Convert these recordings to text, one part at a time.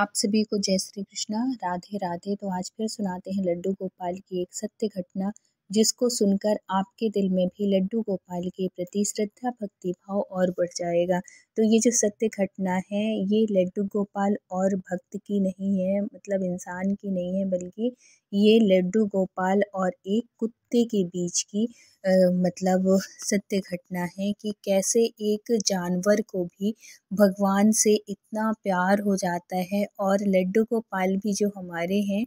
आप सभी को जय श्री कृष्णा राधे राधे तो आज फिर सुनाते हैं लड्डू गोपाल की एक सत्य घटना जिसको सुनकर आपके दिल में भी लड्डू गोपाल के प्रति श्रद्धा भक्ति भाव और बढ़ जाएगा तो ये जो सत्य घटना है ये लड्डू गोपाल और भक्त की नहीं है मतलब इंसान की नहीं है बल्कि ये लड्डू गोपाल और एक कुत्ते के बीच की आ, मतलब सत्य घटना है कि कैसे एक जानवर को भी भगवान से इतना प्यार हो जाता है और लड्डू गोपाल भी जो हमारे हैं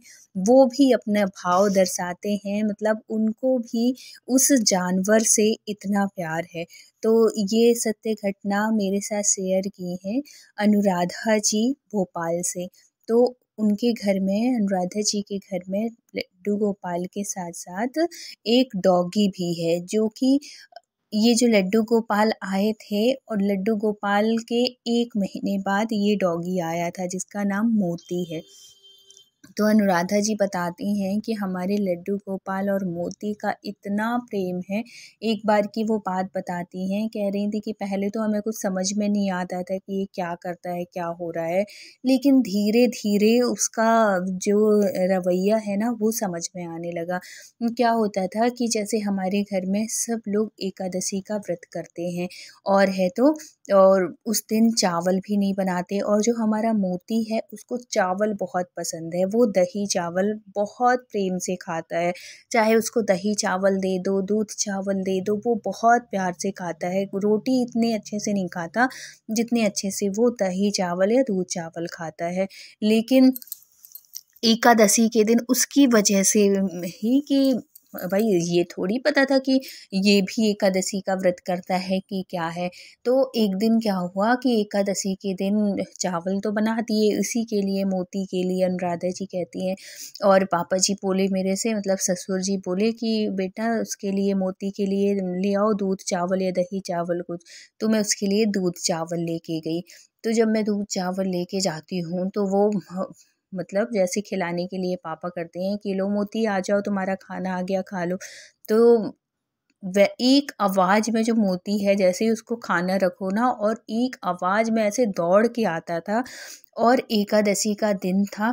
वो भी अपना भाव दर्शाते हैं मतलब उनको भी उस जानवर से इतना प्यार है तो ये सत्य घटना मेरे साथ शेयर की हैं अनुराधा जी भोपाल से तो उनके घर में अनुराधा जी के घर में लड्डू गोपाल के साथ साथ एक डॉगी भी है जो कि ये जो लड्डू गोपाल आए थे और लड्डू गोपाल के एक महीने बाद ये डॉगी आया था जिसका नाम मोती है तो अनुराधा जी बताती हैं कि हमारे लड्डू गोपाल और मोती का इतना प्रेम है एक बार की वो बात बताती हैं कह रही थी कि पहले तो हमें कुछ समझ में नहीं आता था कि ये क्या करता है क्या हो रहा है लेकिन धीरे धीरे उसका जो रवैया है ना वो समझ में आने लगा क्या होता था कि जैसे हमारे घर में सब लोग एकादशी का व्रत करते हैं और है तो और उस दिन चावल भी नहीं बनाते और जो हमारा मोती है उसको चावल बहुत पसंद है वो वो दही चावल बहुत प्रेम से खाता है चाहे उसको दही चावल दे दो दूध चावल दे दो वो बहुत प्यार से खाता है रोटी इतने अच्छे से नहीं खाता जितने अच्छे से वो दही चावल या दूध चावल खाता है लेकिन एकादशी के दिन उसकी वजह से ही कि भाई ये थोड़ी पता था कि ये भी एकादशी का व्रत करता है कि क्या है तो एक दिन क्या हुआ कि एकादशी के दिन चावल तो बना दिए इसी के लिए मोती के लिए अनुराधा जी कहती हैं और पापा जी बोले मेरे से मतलब ससुर जी बोले कि बेटा उसके लिए मोती के लिए ले आओ दूध चावल या दही चावल कुछ तो मैं उसके लिए दूध चावल लेके गई तो जब मैं दूध चावल लेके जाती हूँ तो वो मतलब जैसे खिलाने के लिए पापा करते हैं कि लो मोती आ जाओ तुम्हारा खाना आ गया खा लो तो वह एक आवाज़ में जो मोती है जैसे ही उसको खाना रखो ना और एक आवाज़ में ऐसे दौड़ के आता था और एकादशी का दिन था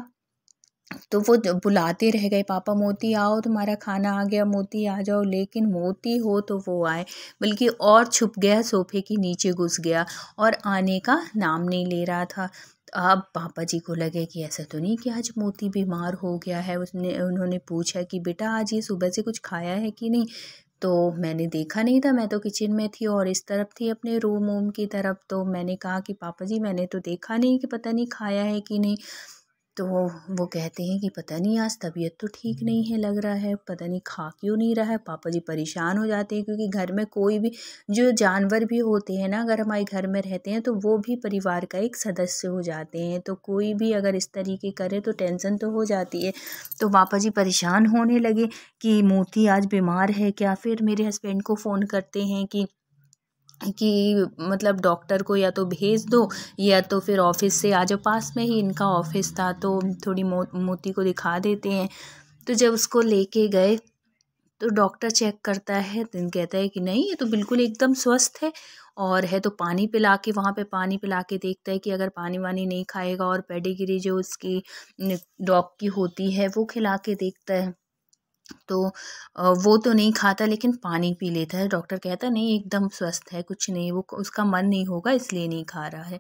तो वो बुलाते रह गए पापा मोती आओ तुम्हारा खाना आ गया मोती आ जाओ लेकिन मोती हो तो वो आए बल्कि और छुप गया सोफे के नीचे घुस गया और आने का नाम नहीं ले रहा था अब पापा जी को लगे कि ऐसा तो नहीं कि आज मोती बीमार हो गया है उसने उन्होंने पूछा कि बेटा आज ये सुबह से कुछ खाया है कि नहीं तो मैंने देखा नहीं था मैं तो किचन में थी और इस तरफ थी अपने रूम वूम की तरफ तो मैंने कहा कि पापा जी मैंने तो देखा नहीं कि पता नहीं खाया है कि नहीं तो वो कहते हैं कि पता नहीं आज तबीयत तो ठीक नहीं है लग रहा है पता नहीं खा क्यों नहीं रहा है पापा जी परेशान हो जाते हैं क्योंकि घर में कोई भी जो जानवर भी होते हैं ना अगर हमारे घर में रहते हैं तो वो भी परिवार का एक सदस्य हो जाते हैं तो कोई भी अगर इस तरीके करे तो टेंशन तो हो जाती है तो पापा जी परेशान होने लगे कि मोती आज बीमार है क्या फिर मेरे हस्बैंड को फ़ोन करते हैं कि कि मतलब डॉक्टर को या तो भेज दो या तो फिर ऑफिस से आ जाओ पास में ही इनका ऑफिस था तो थोड़ी मो मोती को दिखा देते हैं तो जब उसको लेके गए तो डॉक्टर चेक करता है तो कहता है कि नहीं ये तो बिल्कुल एकदम स्वस्थ है और है तो पानी पिला के वहाँ पे पानी पिला के देखता है कि अगर पानी वानी नहीं खाएगा और पेडिगिरी जो उसकी डॉग की होती है वो खिला के देखता है तो वो तो नहीं खाता लेकिन पानी पी लेता है डॉक्टर कहता नहीं एकदम स्वस्थ है कुछ नहीं वो उसका मन नहीं होगा इसलिए नहीं खा रहा है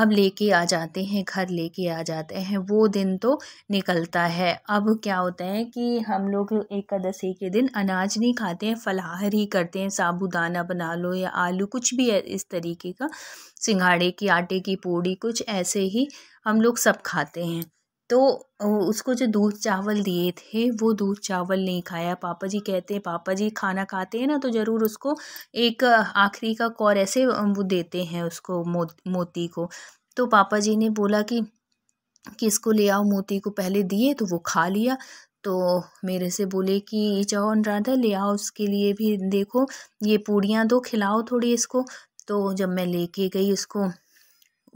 अब लेके आ जाते हैं घर लेके आ जाते हैं वो दिन तो निकलता है अब क्या होता है कि हम लोग एकादशी के दिन अनाज नहीं खाते हैं फलाहार ही करते हैं साबुदाना बना लो या आलू कुछ भी इस तरीके का सिंघाड़े की आटे की पूड़ी कुछ ऐसे ही हम लोग सब खाते हैं तो उसको जो दूध चावल दिए थे वो दूध चावल नहीं खाया पापा जी कहते हैं पापा जी खाना खाते हैं ना तो ज़रूर उसको एक आखिरी का कौर ऐसे वो देते हैं उसको मो मोती को तो पापा जी ने बोला कि किसको ले आओ मोती को पहले दिए तो वो खा लिया तो मेरे से बोले कि जाओ अनुराधा ले आओ उसके लिए भी देखो ये पूड़ियाँ दो खिलाओ थोड़ी इसको तो जब मैं लेके गई उसको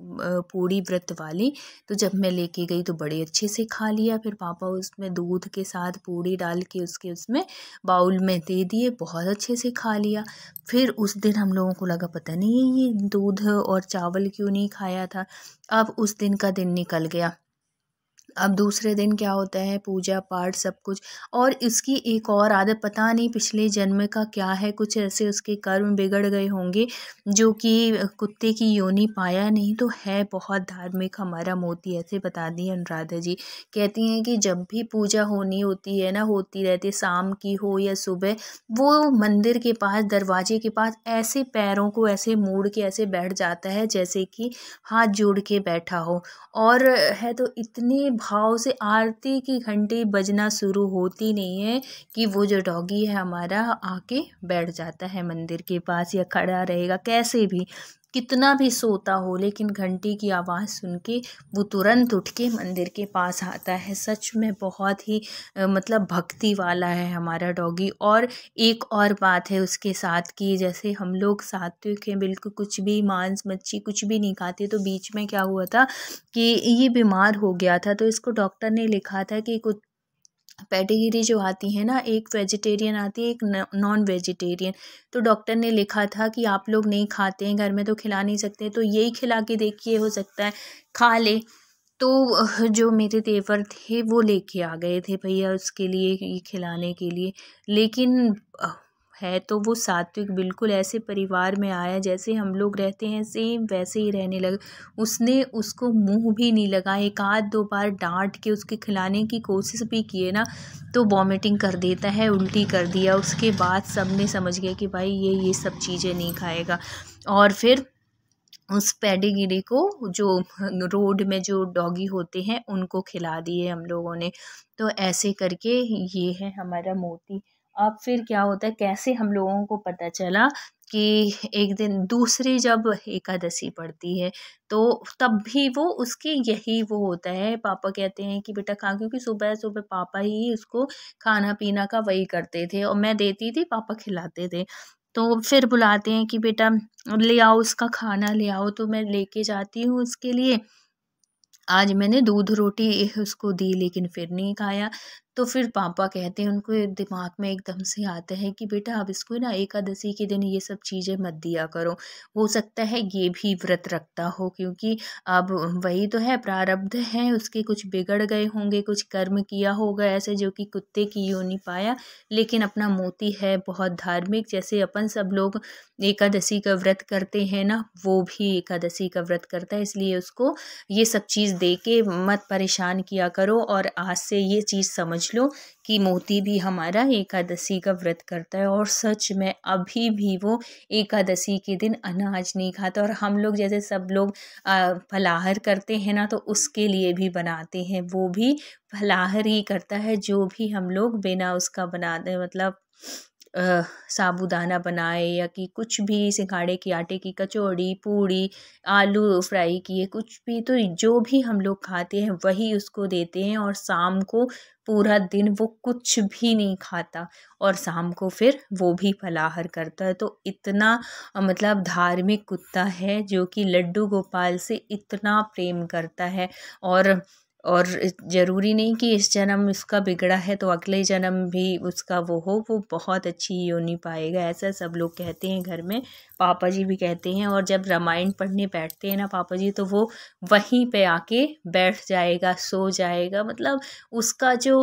पूड़ी व्रत वाली तो जब मैं लेके गई तो बड़े अच्छे से खा लिया फिर पापा उसमें दूध के साथ पूड़ी डाल के उसके उसमें बाउल में दे दिए बहुत अच्छे से खा लिया फिर उस दिन हम लोगों को लगा पता नहीं ये दूध और चावल क्यों नहीं खाया था अब उस दिन का दिन निकल गया अब दूसरे दिन क्या होता है पूजा पाठ सब कुछ और इसकी एक और आदत पता नहीं पिछले जन्म का क्या है कुछ ऐसे उसके कर्म बिगड़ गए होंगे जो कि कुत्ते की योनि पाया नहीं तो है बहुत धार्मिक हमारा मोती ऐसे बता दी अनुराधा जी कहती हैं कि जब भी पूजा होनी होती है ना होती रहती शाम की हो या सुबह वो मंदिर के पास दरवाजे के पास ऐसे पैरों को ऐसे मोड़ के ऐसे बैठ जाता है जैसे कि हाथ जोड़ के बैठा हो और है तो इतने भाव से आरती की घंटी बजना शुरू होती नहीं है कि वो जो डॉगी है हमारा आके बैठ जाता है मंदिर के पास या खड़ा रहेगा कैसे भी कितना भी सोता हो लेकिन घंटी की आवाज़ सुन के वो तुरंत उठ के मंदिर के पास आता है सच में बहुत ही मतलब भक्ति वाला है हमारा डॉगी और एक और बात है उसके साथ की जैसे हम लोग सात्विक हैं बिल्कुल कुछ भी मांस मच्छी कुछ भी नहीं खाते तो बीच में क्या हुआ था कि ये बीमार हो गया था तो इसको डॉक्टर ने लिखा था कि कुछ कैटेगरी जो आती है ना एक वेजिटेरियन आती है एक नॉन वेजिटेरियन तो डॉक्टर ने लिखा था कि आप लोग नहीं खाते हैं घर में तो खिला नहीं सकते तो यही खिला के देखिए हो सकता है खा ले तो जो मेरे देवर थे वो लेके आ गए थे भैया उसके लिए खिलाने के लिए लेकिन है तो वो सात्विक बिल्कुल ऐसे परिवार में आया जैसे हम लोग रहते हैं सेम वैसे ही रहने लगे उसने उसको मुंह भी नहीं लगा एक आध दो बार डांट के उसके खिलाने की कोशिश भी किए ना तो वॉमिटिंग कर देता है उल्टी कर दिया उसके बाद सब ने समझ गया कि भाई ये ये सब चीज़ें नहीं खाएगा और फिर उस पेडिगिरी को जो रोड में जो डॉगी होते हैं उनको खिला दिए हम लोगों ने तो ऐसे करके ये है हमारा मोती अब फिर क्या होता है कैसे हम लोगों को पता चला कि एक दिन दूसरी जब एकादशी पड़ती है तो तब भी वो उसके यही वो होता है पापा कहते हैं कि बेटा खा क्योंकि सुबह सुबह पापा ही उसको खाना पीना का वही करते थे और मैं देती थी पापा खिलाते थे तो फिर बुलाते हैं कि बेटा ले आओ उसका खाना ले आओ तो मैं लेके जाती हूँ उसके लिए आज मैंने दूध रोटी उसको दी लेकिन फिर नहीं खाया तो फिर पापा कहते हैं उनको दिमाग में एकदम से आते हैं कि बेटा आप इसको ना एकादशी के दिन ये सब चीज़ें मत दिया करो हो सकता है ये भी व्रत रखता हो क्योंकि अब वही तो है प्रारब्ध है उसके कुछ बिगड़ गए होंगे कुछ कर्म किया होगा ऐसे जो कि कुत्ते की यो नहीं पाया लेकिन अपना मोती है बहुत धार्मिक जैसे अपन सब लोग एकादशी का व्रत करते हैं ना वो भी एकादशी का व्रत करता है इसलिए उसको ये सब चीज़ दे के मत परेशान किया करो और आज से ये चीज़ समझ लो कि मोती भी हमारा एकादशी का व्रत करता है और सच में अभी भी वो एकादशी के दिन अनाज नहीं खाता और हम लोग जैसे सब लोग फलाहार करते हैं ना तो उसके लिए भी बनाते हैं वो भी फलाहार ही करता है जो भी हम लोग बिना उसका बनाते मतलब साबूदाना बनाए या कि कुछ भी सिंगाड़े के आटे की कचौड़ी पूड़ी आलू फ्राई किए कुछ भी तो जो भी हम लोग खाते हैं वही उसको देते हैं और शाम को पूरा दिन वो कुछ भी नहीं खाता और शाम को फिर वो भी फलाहार करता है तो इतना मतलब धार्मिक कुत्ता है जो कि लड्डू गोपाल से इतना प्रेम करता है और और ज़रूरी नहीं कि इस जन्म उसका बिगड़ा है तो अगले जन्म भी उसका वो हो वो बहुत अच्छी योनि पाएगा ऐसा सब लोग कहते हैं घर में पापा जी भी कहते हैं और जब रामायण पढ़ने बैठते हैं ना पापा जी तो वो वहीं पे आके बैठ जाएगा सो जाएगा मतलब उसका जो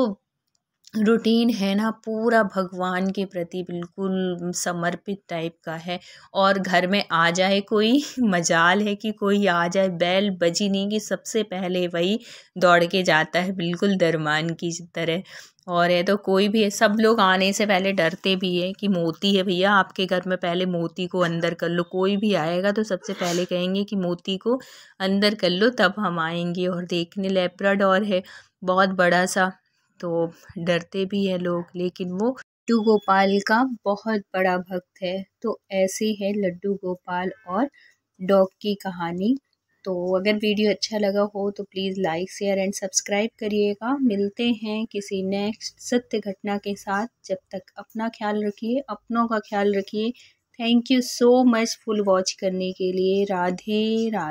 रूटीन है ना पूरा भगवान के प्रति बिल्कुल समर्पित टाइप का है और घर में आ जाए कोई मजाल है कि कोई आ जाए बैल बजी नहीं कि सबसे पहले वही दौड़ के जाता है बिल्कुल दरमान की तरह और ये तो कोई भी है सब लोग आने से पहले डरते भी है कि मोती है भैया आपके घर में पहले मोती को अंदर कर लो कोई भी आएगा तो सबसे पहले कहेंगे कि मोती को अंदर कर लो तब हम आएंगे और देखने लेप्राडोर है बहुत बड़ा सा तो डरते भी हैं लोग लेकिन वो लड्डू गोपाल का बहुत बड़ा भक्त है तो ऐसे है लड्डू गोपाल और डॉग की कहानी तो अगर वीडियो अच्छा लगा हो तो please like share and subscribe करिएगा मिलते हैं किसी नेक्स्ट सत्य घटना के साथ जब तक अपना ख्याल रखिए अपनों का ख्याल रखिए thank you so much full watch करने के लिए राधे राधे